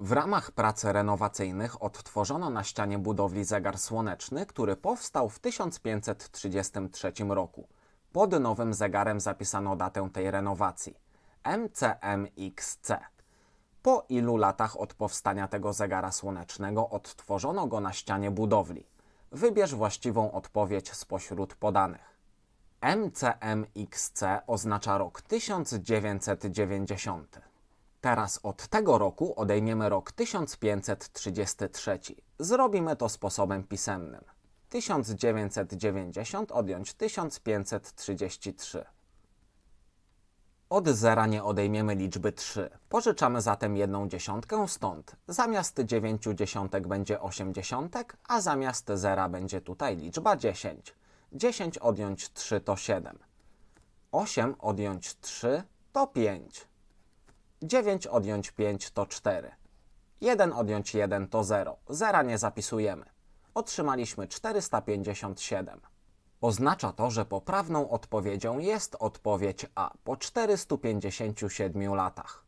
W ramach prac renowacyjnych odtworzono na ścianie budowli zegar słoneczny, który powstał w 1533 roku. Pod nowym zegarem zapisano datę tej renowacji MCMXC. Po ilu latach od powstania tego zegara słonecznego odtworzono go na ścianie budowli? Wybierz właściwą odpowiedź spośród podanych. MCMXC oznacza rok 1990. Teraz od tego roku odejmiemy rok 1533. Zrobimy to sposobem pisemnym. 1990 odjąć 1533. Od zera nie odejmiemy liczby 3. Pożyczamy zatem jedną dziesiątkę stąd. Zamiast 9 dziesiątek będzie 8 dziesiątek, a zamiast zera będzie tutaj liczba 10. 10 odjąć 3 to 7. 8 odjąć 3 to 5. 9 odjąć 5 to 4. 1 odjąć 1 to 0. Zera nie zapisujemy. Otrzymaliśmy 457. Oznacza to, że poprawną odpowiedzią jest odpowiedź A po 457 latach.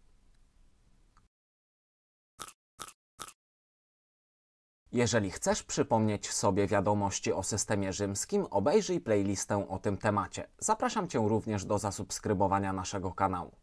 Jeżeli chcesz przypomnieć sobie wiadomości o systemie rzymskim, obejrzyj playlistę o tym temacie. Zapraszam Cię również do zasubskrybowania naszego kanału.